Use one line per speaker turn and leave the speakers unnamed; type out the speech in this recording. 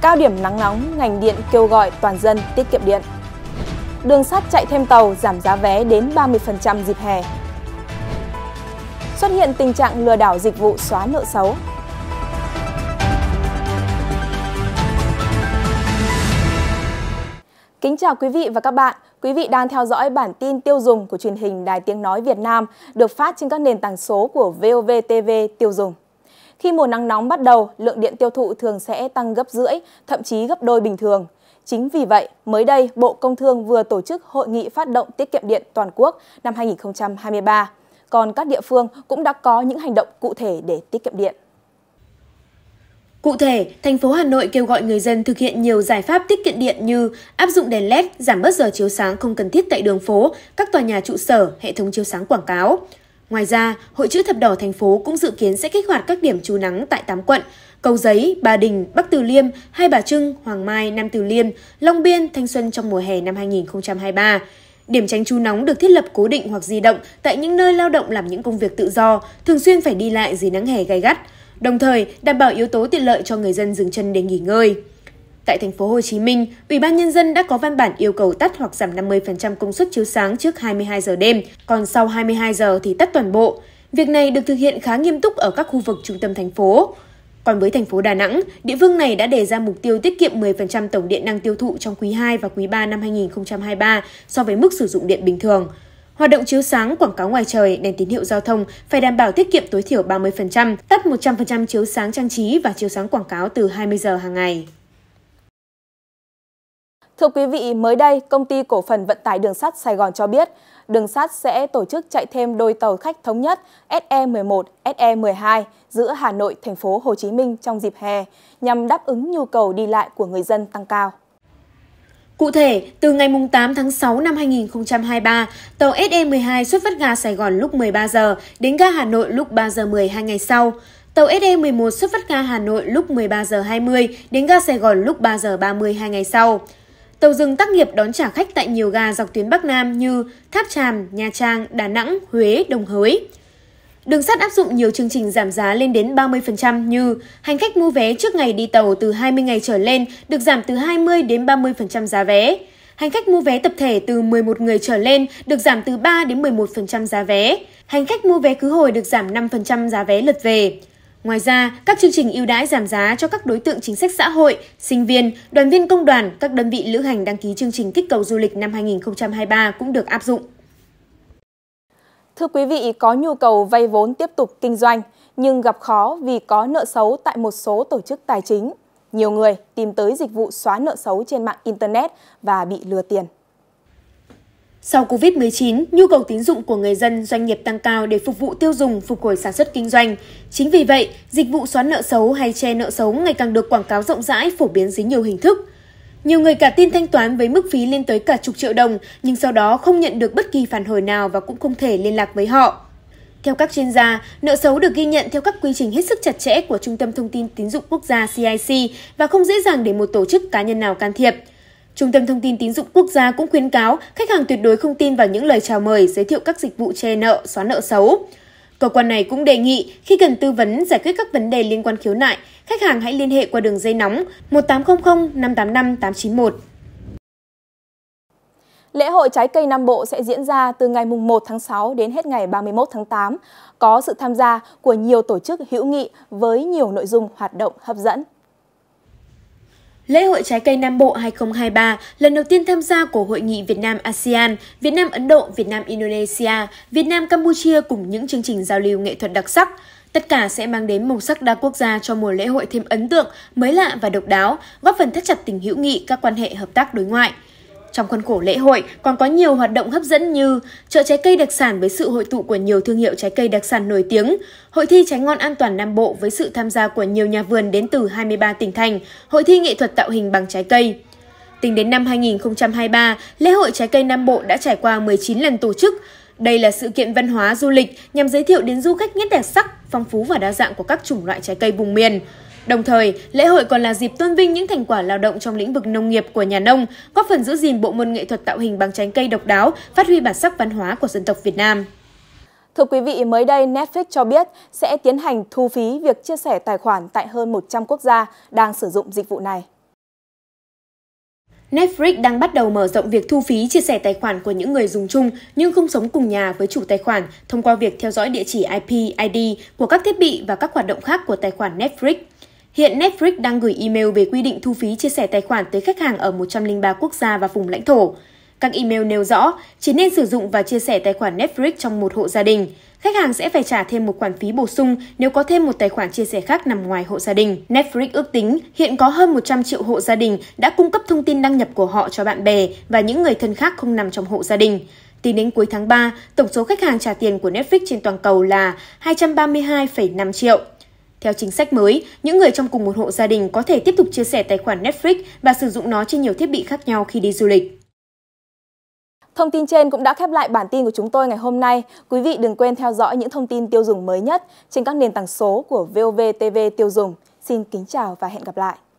Cao điểm nắng nóng, ngành điện kêu gọi toàn dân tiết kiệm điện. Đường sắt chạy thêm tàu giảm giá vé đến 30% dịp hè. Xuất hiện tình trạng lừa đảo dịch vụ xóa nợ xấu. Kính chào quý vị và các bạn. Quý vị đang theo dõi bản tin tiêu dùng của truyền hình Đài Tiếng Nói Việt Nam được phát trên các nền tảng số của VOV TV Tiêu dùng. Khi mùa nắng nóng bắt đầu, lượng điện tiêu thụ thường sẽ tăng gấp rưỡi, thậm chí gấp đôi bình thường. Chính vì vậy, mới đây, Bộ Công Thương vừa tổ chức Hội nghị phát động tiết kiệm điện toàn quốc năm 2023. Còn các địa phương cũng đã có những hành động cụ thể để tiết kiệm điện. Cụ thể, thành phố Hà Nội kêu gọi người dân thực hiện nhiều giải pháp tiết kiệm điện như áp dụng
đèn LED, giảm bớt giờ chiếu sáng không cần thiết tại đường phố, các tòa nhà trụ sở, hệ thống chiếu sáng quảng cáo, Ngoài ra, Hội chữ thập đỏ thành phố cũng dự kiến sẽ kích hoạt các điểm trú nắng tại 8 quận: Cầu Giấy, Ba Đình, Bắc Từ Liêm, Hai Bà Trưng, Hoàng Mai, Nam Từ Liêm, Long Biên, Thanh Xuân trong mùa hè năm 2023. Điểm tránh trú nóng được thiết lập cố định hoặc di động tại những nơi lao động làm những công việc tự do, thường xuyên phải đi lại dưới nắng hè gay gắt, đồng thời đảm bảo yếu tố tiện lợi cho người dân dừng chân để nghỉ ngơi. Tại thành phố Hồ Chí Minh, Ủy ban nhân dân đã có văn bản yêu cầu tắt hoặc giảm 50% công suất chiếu sáng trước 22 giờ đêm, còn sau 22 giờ thì tắt toàn bộ. Việc này được thực hiện khá nghiêm túc ở các khu vực trung tâm thành phố. Còn với thành phố Đà Nẵng, địa phương này đã đề ra mục tiêu tiết kiệm 10% tổng điện năng tiêu thụ trong quý 2 và quý 3 năm 2023 so với mức sử dụng điện bình thường. Hoạt động chiếu sáng, quảng cáo ngoài trời, đèn tín hiệu giao thông phải đảm bảo tiết kiệm tối thiểu 30%, tắt 100% chiếu sáng trang trí và chiếu
sáng quảng cáo từ 20 giờ hàng ngày. Thưa quý vị, mới đây, công ty cổ phần vận tải đường sắt Sài Gòn cho biết, đường sắt sẽ tổ chức chạy thêm đôi tàu khách thống nhất SE11, SE12 giữa Hà Nội, thành phố Hồ Chí Minh trong dịp hè, nhằm đáp ứng nhu cầu đi lại của người dân tăng cao.
Cụ thể, từ ngày 8 tháng 6 năm 2023, tàu SE12 xuất phát ga Sài Gòn lúc 13 giờ đến ga Hà Nội lúc 3 giờ hai ngày sau. Tàu SE11 xuất phát ga Hà Nội lúc 13 giờ 20 đến ga Sài Gòn lúc 3 giờ 30 hai ngày sau. Tàu dừng tác nghiệp đón trả khách tại nhiều ga dọc tuyến Bắc Nam như Tháp Tràm, Nha Trang, Đà Nẵng, Huế, Đồng Hới. Đường sắt áp dụng nhiều chương trình giảm giá lên đến 30% như hành khách mua vé trước ngày đi tàu từ 20 ngày trở lên được giảm từ 20 đến 30% giá vé. Hành khách mua vé tập thể từ 11 người trở lên được giảm từ 3 đến 11% giá vé. Hành khách mua vé khứ hồi được giảm 5% giá vé lượt về. Ngoài ra, các chương trình ưu đãi giảm giá cho các đối tượng chính sách xã hội, sinh viên, đoàn viên công đoàn, các đơn vị lữ hành đăng ký chương trình kích cầu du lịch năm 2023 cũng được áp dụng.
Thưa quý vị, có nhu cầu vay vốn tiếp tục kinh doanh nhưng gặp khó vì có nợ xấu tại một số tổ chức tài chính. Nhiều người tìm tới dịch vụ xóa nợ xấu trên mạng Internet và bị lừa tiền. Sau Covid-19, nhu cầu tín dụng của người dân, doanh nghiệp tăng
cao để phục vụ tiêu dùng, phục hồi sản xuất kinh doanh. Chính vì vậy, dịch vụ xóa nợ xấu hay che nợ xấu ngày càng được quảng cáo rộng rãi, phổ biến dưới nhiều hình thức. Nhiều người cả tin thanh toán với mức phí lên tới cả chục triệu đồng, nhưng sau đó không nhận được bất kỳ phản hồi nào và cũng không thể liên lạc với họ. Theo các chuyên gia, nợ xấu được ghi nhận theo các quy trình hết sức chặt chẽ của Trung tâm Thông tin Tín dụng Quốc gia CIC và không dễ dàng để một tổ chức cá nhân nào can thiệp. Trung tâm Thông tin Tín dụng Quốc gia cũng khuyến cáo khách hàng tuyệt đối không tin vào những lời chào mời giới thiệu các dịch vụ che nợ, xóa nợ xấu. Cơ quan này cũng đề nghị khi cần tư vấn giải quyết các vấn đề liên quan khiếu nại, khách
hàng hãy liên hệ qua đường dây nóng 1800 585 891. Lễ hội trái cây Nam Bộ sẽ diễn ra từ ngày 1 tháng 6 đến hết ngày 31 tháng 8, có sự tham gia của nhiều tổ chức hữu nghị với nhiều nội dung hoạt động hấp dẫn.
Lễ hội trái cây Nam Bộ 2023 lần đầu tiên tham gia của Hội nghị Việt Nam ASEAN, Việt Nam Ấn Độ, Việt Nam Indonesia, Việt Nam Campuchia cùng những chương trình giao lưu nghệ thuật đặc sắc. Tất cả sẽ mang đến màu sắc đa quốc gia cho mùa lễ hội thêm ấn tượng, mới lạ và độc đáo, góp phần thắt chặt tình hữu nghị các quan hệ hợp tác đối ngoại. Trong khuôn khổ lễ hội còn có nhiều hoạt động hấp dẫn như chợ trái cây đặc sản với sự hội tụ của nhiều thương hiệu trái cây đặc sản nổi tiếng, hội thi trái ngon an toàn Nam Bộ với sự tham gia của nhiều nhà vườn đến từ 23 tỉnh thành, hội thi nghệ thuật tạo hình bằng trái cây. Tính đến năm 2023, lễ hội trái cây Nam Bộ đã trải qua 19 lần tổ chức. Đây là sự kiện văn hóa du lịch nhằm giới thiệu đến du khách nét đặc sắc, phong phú và đa dạng của các chủng loại trái cây vùng miền. Đồng thời, lễ hội còn là dịp tôn vinh những thành quả lao động trong lĩnh vực nông nghiệp của nhà nông, góp phần giữ gìn
bộ môn nghệ thuật tạo hình bằng trái cây độc đáo, phát huy bản sắc văn hóa của dân tộc Việt Nam. Thưa quý vị, mới đây Netflix cho biết sẽ tiến hành thu phí việc chia sẻ tài khoản tại hơn 100 quốc gia đang sử dụng dịch vụ này. Netflix đang bắt đầu
mở rộng việc thu phí chia sẻ tài khoản của những người dùng chung nhưng không sống cùng nhà với chủ tài khoản thông qua việc theo dõi địa chỉ IP, ID của các thiết bị và các hoạt động khác của tài khoản Netflix. Hiện Netflix đang gửi email về quy định thu phí chia sẻ tài khoản tới khách hàng ở 103 quốc gia và vùng lãnh thổ. Các email nêu rõ, chỉ nên sử dụng và chia sẻ tài khoản Netflix trong một hộ gia đình. Khách hàng sẽ phải trả thêm một khoản phí bổ sung nếu có thêm một tài khoản chia sẻ khác nằm ngoài hộ gia đình. Netflix ước tính hiện có hơn 100 triệu hộ gia đình đã cung cấp thông tin đăng nhập của họ cho bạn bè và những người thân khác không nằm trong hộ gia đình. Tính đến cuối tháng 3, tổng số khách hàng trả tiền của Netflix trên toàn cầu là 232,5 triệu. Theo chính sách mới, những người trong cùng một hộ gia đình có thể tiếp tục chia sẻ tài khoản Netflix và sử dụng nó trên nhiều thiết bị khác nhau khi đi du lịch.
Thông tin trên cũng đã khép lại bản tin của chúng tôi ngày hôm nay. Quý vị đừng quên theo dõi những thông tin tiêu dùng mới nhất trên các nền tảng số của VOV TV Tiêu dùng. Xin kính chào và hẹn gặp lại.